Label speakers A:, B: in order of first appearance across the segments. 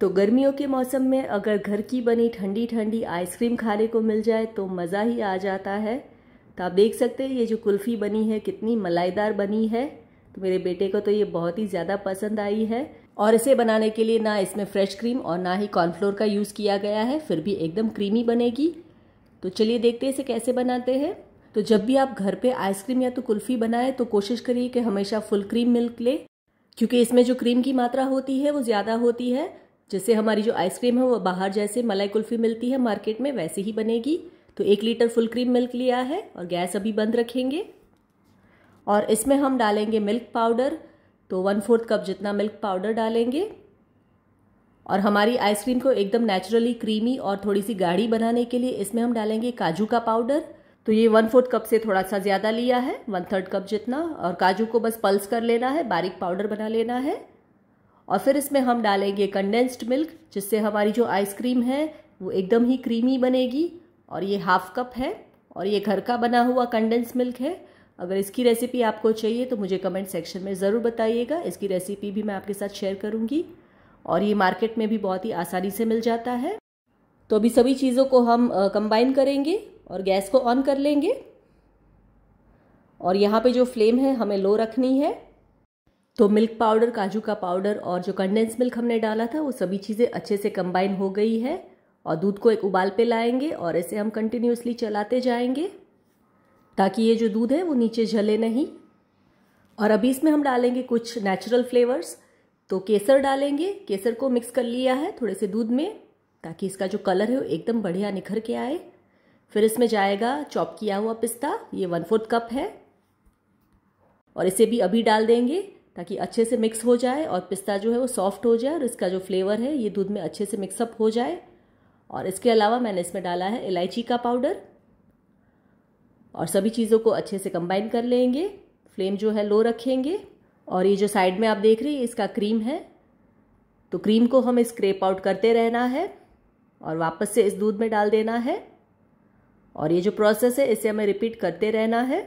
A: तो गर्मियों के मौसम में अगर घर की बनी ठंडी ठंडी आइसक्रीम खाने को मिल जाए तो मज़ा ही आ जाता है तो आप देख सकते हैं ये जो कुल्फ़ी बनी है कितनी मलाईदार बनी है तो मेरे बेटे को तो ये बहुत ही ज़्यादा पसंद आई है और इसे बनाने के लिए ना इसमें फ्रेश क्रीम और ना ही कॉर्नफ्लोर का यूज़ किया गया है फिर भी एकदम क्रीमी बनेगी तो चलिए देखते हैं इसे कैसे बनाते हैं तो जब भी आप घर पे आइसक्रीम या तो कुल्फ़ी बनाएं तो कोशिश करिए कि हमेशा फुल क्रीम मिल्क ले क्योंकि इसमें जो क्रीम की मात्रा होती है वो ज़्यादा होती है जैसे हमारी जो आइसक्रीम है वो बाहर जैसे मलाई कुल्फ़ी मिलती है मार्केट में वैसे ही बनेगी तो एक लीटर फुल क्रीम मिल्क लिया है और गैस अभी बंद रखेंगे और इसमें हम डालेंगे मिल्क पाउडर तो वन फोर्थ कप जितना मिल्क पाउडर डालेंगे और हमारी आइसक्रीम को एकदम नेचुरली क्रीमी और थोड़ी सी गाढ़ी बनाने के लिए इसमें हम डालेंगे काजू का पाउडर तो ये वन फोर्थ कप से थोड़ा सा ज़्यादा लिया है वन थर्ड कप जितना और काजू को बस पल्स कर लेना है बारीक पाउडर बना लेना है और फिर इसमें हम डालेंगे कंडेंस्ड मिल्क जिससे हमारी जो आइसक्रीम है वो एकदम ही क्रीमी बनेगी और ये हाफ कप है और ये घर का बना हुआ कंडेंस मिल्क है अगर इसकी रेसिपी आपको चाहिए तो मुझे कमेंट सेक्शन में ज़रूर बताइएगा इसकी रेसिपी भी मैं आपके साथ शेयर करूँगी और ये मार्केट में भी बहुत ही आसानी से मिल जाता है तो अभी सभी चीज़ों को हम कंबाइन करेंगे और गैस को ऑन कर लेंगे और यहाँ पे जो फ्लेम है हमें लो रखनी है तो मिल्क पाउडर काजू का पाउडर और जो कंडेंस मिल्क हमने डाला था वो सभी चीज़ें अच्छे से कंबाइन हो गई है और दूध को एक उबाल पे लाएंगे और ऐसे हम कंटिन्यूसली चलाते जाएंगे ताकि ये जो दूध है वो नीचे जले नहीं और अभी इसमें हम डालेंगे कुछ नेचुरल फ्लेवर्स तो केसर डालेंगे केसर को मिक्स कर लिया है थोड़े से दूध में ताकि इसका जो कलर है वो एकदम बढ़िया निखर के आए फिर इसमें जाएगा चॉप किया हुआ पिस्ता ये वन फोर्थ कप है और इसे भी अभी डाल देंगे ताकि अच्छे से मिक्स हो जाए और पिस्ता जो है वो सॉफ्ट हो जाए और इसका जो फ्लेवर है ये दूध में अच्छे से मिक्सअप हो जाए और इसके अलावा मैंने इसमें डाला है इलायची का पाउडर और सभी चीज़ों को अच्छे से कंबाइन कर लेंगे फ्लेम जो है लो रखेंगे और ये जो साइड में आप देख रही है इसका क्रीम है तो क्रीम को हमें स्क्रेप आउट करते रहना है और वापस से इस दूध में डाल देना है और ये जो प्रोसेस है इसे हमें रिपीट करते रहना है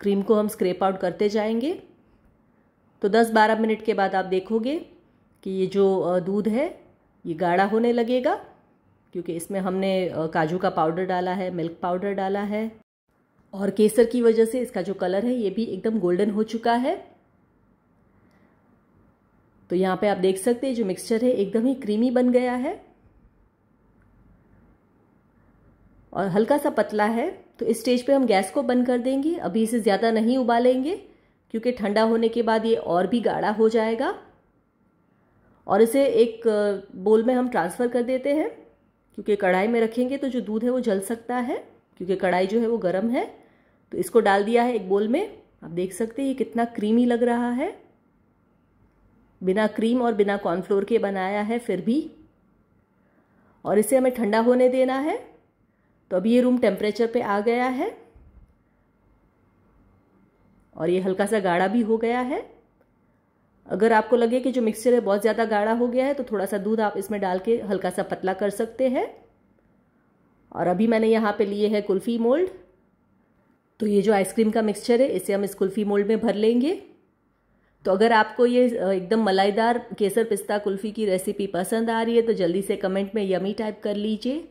A: क्रीम को हम स्क्रेप आउट करते जाएंगे तो 10-12 मिनट के बाद आप देखोगे कि ये जो दूध है ये गाढ़ा होने लगेगा क्योंकि इसमें हमने काजू का पाउडर डाला है मिल्क पाउडर डाला है और केसर की वजह से इसका जो कलर है ये भी एकदम गोल्डन हो चुका है तो यहाँ पे आप देख सकते हैं जो मिक्सचर है एकदम ही क्रीमी बन गया है और हल्का सा पतला है तो इस स्टेज पे हम गैस को बंद कर देंगे अभी इसे ज़्यादा नहीं उबालेंगे क्योंकि ठंडा होने के बाद ये और भी गाढ़ा हो जाएगा और इसे एक बोल में हम ट्रांसफ़र कर देते हैं क्योंकि कढ़ाई में रखेंगे तो जो दूध है वो जल सकता है क्योंकि कढ़ाई जो है वो गर्म है तो इसको डाल दिया है एक बोल में आप देख सकते हैं ये कितना क्रीमी लग रहा है बिना क्रीम और बिना कॉर्नफ्लोर के बनाया है फिर भी और इसे हमें ठंडा होने देना है तो अभी ये रूम टेम्परेचर पे आ गया है और ये हल्का सा गाढ़ा भी हो गया है अगर आपको लगे कि जो मिक्सचर है बहुत ज़्यादा गाढ़ा हो गया है तो थोड़ा सा दूध आप इसमें डाल के हल्का सा पतला कर सकते हैं और अभी मैंने यहाँ पे लिए है कुल्फ़ी मोल्ड तो ये जो आइसक्रीम का मिक्सचर है इसे हम इस कुल्फ़ी मोल्ड में भर लेंगे तो अगर आपको ये एकदम मलाईदार केसर पिस्ता कुल्फ़ी की रेसिपी पसंद आ रही है तो जल्दी से कमेंट में यमी टाइप कर लीजिए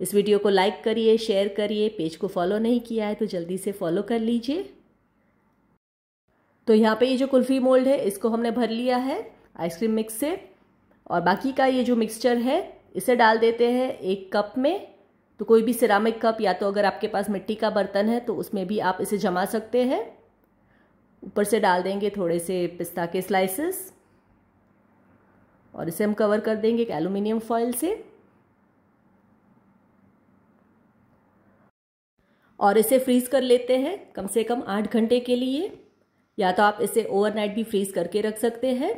A: इस वीडियो को लाइक करिए शेयर करिए पेज को फॉलो नहीं किया है तो जल्दी से फॉलो कर लीजिए तो यहाँ पे ये जो कुल्फ़ी मोल्ड है इसको हमने भर लिया है आइसक्रीम मिक्स से और बाकी का ये जो मिक्सचर है इसे डाल देते हैं एक कप में तो कोई भी सिरामिक कप या तो अगर आपके पास मिट्टी का बर्तन है तो उसमें भी आप इसे जमा सकते हैं ऊपर से डाल देंगे थोड़े से पिस्ता के स्लाइसेस और इसे हम कवर कर देंगे एक एल्यूमिनियम फॉयल से और इसे फ्रीज़ कर लेते हैं कम से कम आठ घंटे के लिए या तो आप इसे ओवरनाइट भी फ्रीज़ करके रख सकते हैं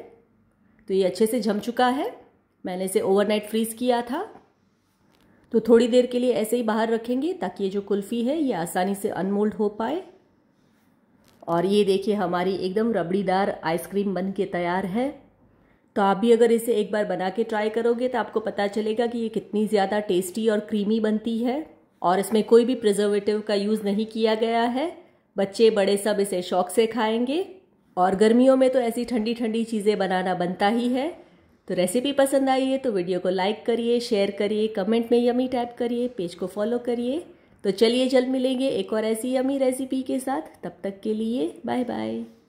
A: तो ये अच्छे से जम चुका है मैंने इसे ओवरनाइट फ्रीज़ किया था तो थोड़ी देर के लिए ऐसे ही बाहर रखेंगे ताकि ये जो कुल्फ़ी है ये आसानी से अनमोल्ड हो पाए और ये देखिए हमारी एकदम रबड़ीदार आइसक्रीम बन के तैयार है तो आप भी अगर इसे एक बार बना के ट्राई करोगे तो आपको पता चलेगा कि ये कितनी ज़्यादा टेस्टी और क्रीमी बनती है और इसमें कोई भी प्रिजर्वेटिव का यूज़ नहीं किया गया है बच्चे बड़े सब इसे शौक से खाएंगे और गर्मियों में तो ऐसी ठंडी ठंडी चीज़ें बनाना बनता ही है तो रेसिपी पसंद आई है तो वीडियो को लाइक करिए शेयर करिए कमेंट में यमी टाइप करिए पेज को फॉलो करिए तो चलिए जल्द मिलेंगे एक और ऐसी यमी रेसिपी के साथ तब तक के लिए बाय बाय